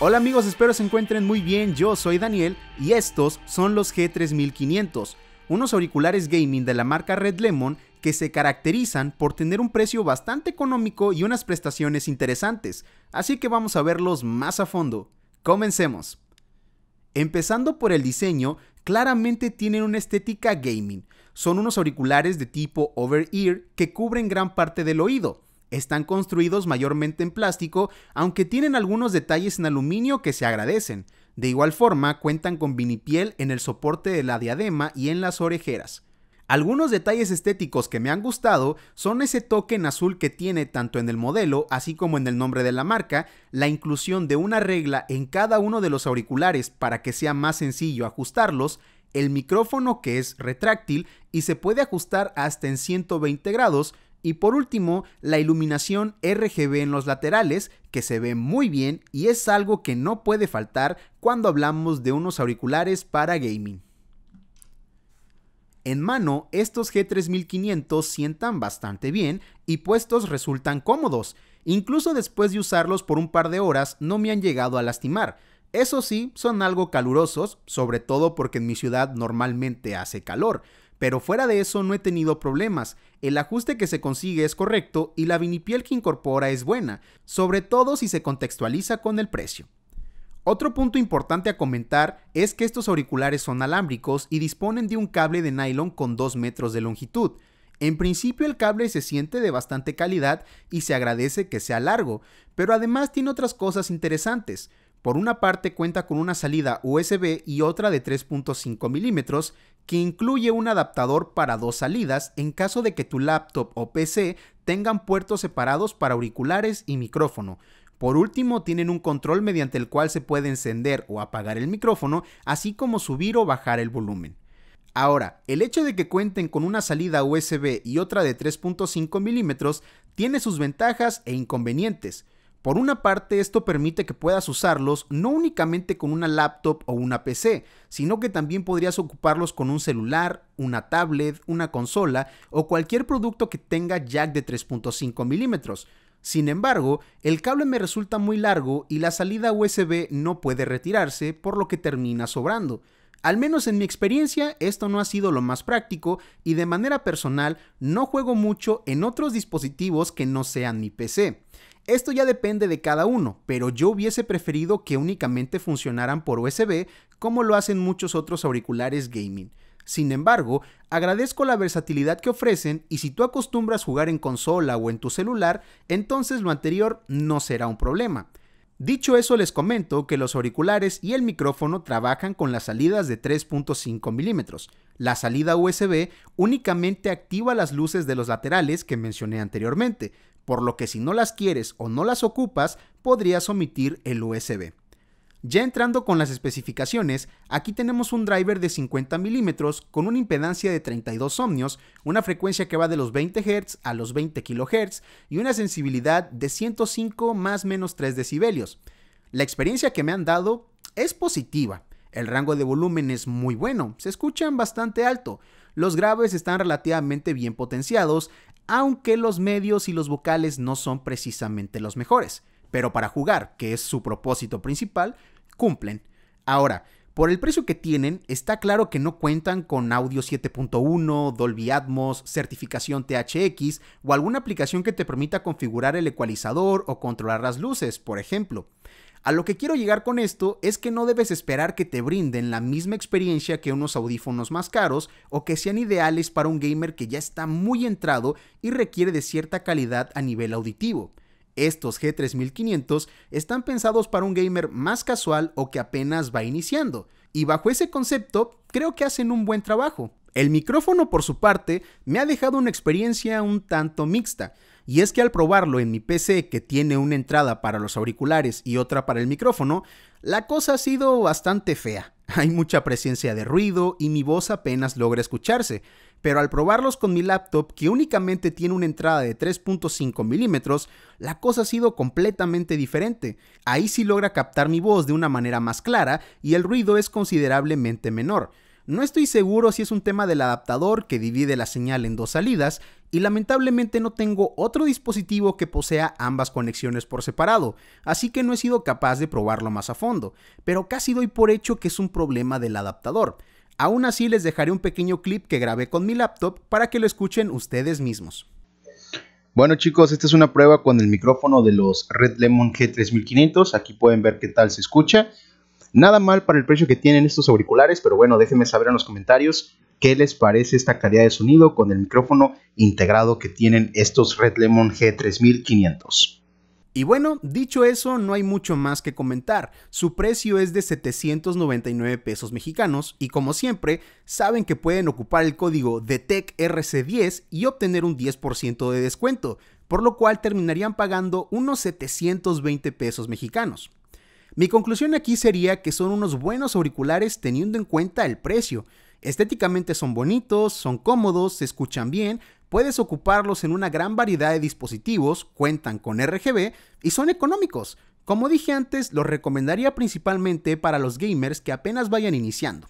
Hola amigos, espero se encuentren muy bien. Yo soy Daniel y estos son los G3500, unos auriculares gaming de la marca Red Lemon que se caracterizan por tener un precio bastante económico y unas prestaciones interesantes, así que vamos a verlos más a fondo. Comencemos. Empezando por el diseño, claramente tienen una estética gaming. Son unos auriculares de tipo over-ear que cubren gran parte del oído, están construidos mayormente en plástico, aunque tienen algunos detalles en aluminio que se agradecen. De igual forma, cuentan con vinipiel en el soporte de la diadema y en las orejeras. Algunos detalles estéticos que me han gustado son ese toque en azul que tiene tanto en el modelo, así como en el nombre de la marca, la inclusión de una regla en cada uno de los auriculares para que sea más sencillo ajustarlos, el micrófono que es retráctil y se puede ajustar hasta en 120 grados, y por último, la iluminación RGB en los laterales, que se ve muy bien y es algo que no puede faltar cuando hablamos de unos auriculares para gaming. En mano, estos G3500 sientan bastante bien y puestos resultan cómodos. Incluso después de usarlos por un par de horas no me han llegado a lastimar. Eso sí, son algo calurosos, sobre todo porque en mi ciudad normalmente hace calor, pero fuera de eso no he tenido problemas el ajuste que se consigue es correcto y la vinipiel que incorpora es buena, sobre todo si se contextualiza con el precio. Otro punto importante a comentar es que estos auriculares son alámbricos y disponen de un cable de nylon con 2 metros de longitud. En principio el cable se siente de bastante calidad y se agradece que sea largo, pero además tiene otras cosas interesantes. Por una parte cuenta con una salida USB y otra de 3.5 milímetros que incluye un adaptador para dos salidas en caso de que tu laptop o PC tengan puertos separados para auriculares y micrófono. Por último, tienen un control mediante el cual se puede encender o apagar el micrófono, así como subir o bajar el volumen. Ahora, el hecho de que cuenten con una salida USB y otra de 3.5 milímetros tiene sus ventajas e inconvenientes. Por una parte, esto permite que puedas usarlos no únicamente con una laptop o una PC, sino que también podrías ocuparlos con un celular, una tablet, una consola o cualquier producto que tenga jack de 3.5 milímetros. Sin embargo, el cable me resulta muy largo y la salida USB no puede retirarse, por lo que termina sobrando. Al menos en mi experiencia, esto no ha sido lo más práctico y de manera personal no juego mucho en otros dispositivos que no sean mi PC. Esto ya depende de cada uno, pero yo hubiese preferido que únicamente funcionaran por USB como lo hacen muchos otros auriculares gaming. Sin embargo, agradezco la versatilidad que ofrecen y si tú acostumbras jugar en consola o en tu celular, entonces lo anterior no será un problema. Dicho eso, les comento que los auriculares y el micrófono trabajan con las salidas de 3.5 milímetros. La salida USB únicamente activa las luces de los laterales que mencioné anteriormente, por lo que si no las quieres o no las ocupas, podrías omitir el USB. Ya entrando con las especificaciones, aquí tenemos un driver de 50 mm con una impedancia de 32 ohmios, una frecuencia que va de los 20 Hz a los 20 kHz y una sensibilidad de 105 más menos 3 decibelios. La experiencia que me han dado es positiva. El rango de volumen es muy bueno, se escuchan bastante alto. Los graves están relativamente bien potenciados, aunque los medios y los vocales no son precisamente los mejores pero para jugar, que es su propósito principal, cumplen. Ahora, por el precio que tienen, está claro que no cuentan con audio 7.1, Dolby Atmos, certificación THX o alguna aplicación que te permita configurar el ecualizador o controlar las luces, por ejemplo. A lo que quiero llegar con esto es que no debes esperar que te brinden la misma experiencia que unos audífonos más caros o que sean ideales para un gamer que ya está muy entrado y requiere de cierta calidad a nivel auditivo. Estos G3500 están pensados para un gamer más casual o que apenas va iniciando, y bajo ese concepto creo que hacen un buen trabajo. El micrófono por su parte me ha dejado una experiencia un tanto mixta, y es que al probarlo en mi PC que tiene una entrada para los auriculares y otra para el micrófono, la cosa ha sido bastante fea. Hay mucha presencia de ruido y mi voz apenas logra escucharse, pero al probarlos con mi laptop que únicamente tiene una entrada de 3.5 milímetros, la cosa ha sido completamente diferente. Ahí sí logra captar mi voz de una manera más clara y el ruido es considerablemente menor. No estoy seguro si es un tema del adaptador que divide la señal en dos salidas y lamentablemente no tengo otro dispositivo que posea ambas conexiones por separado, así que no he sido capaz de probarlo más a fondo, pero casi doy por hecho que es un problema del adaptador. Aún así les dejaré un pequeño clip que grabé con mi laptop para que lo escuchen ustedes mismos. Bueno chicos, esta es una prueba con el micrófono de los Red Lemon G3500. Aquí pueden ver qué tal se escucha. Nada mal para el precio que tienen estos auriculares, pero bueno, déjenme saber en los comentarios qué les parece esta calidad de sonido con el micrófono integrado que tienen estos Red Lemon G3500. Y bueno, dicho eso, no hay mucho más que comentar. Su precio es de 799 pesos mexicanos y como siempre, saben que pueden ocupar el código detecrc 10 y obtener un 10% de descuento, por lo cual terminarían pagando unos 720 pesos mexicanos. Mi conclusión aquí sería que son unos buenos auriculares teniendo en cuenta el precio. Estéticamente son bonitos, son cómodos, se escuchan bien, puedes ocuparlos en una gran variedad de dispositivos, cuentan con RGB y son económicos. Como dije antes, los recomendaría principalmente para los gamers que apenas vayan iniciando.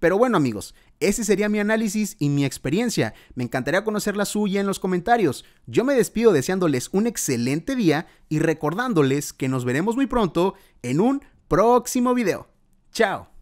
Pero bueno amigos, ese sería mi análisis y mi experiencia. Me encantaría conocer la suya en los comentarios. Yo me despido deseándoles un excelente día y recordándoles que nos veremos muy pronto en un próximo video. Chao.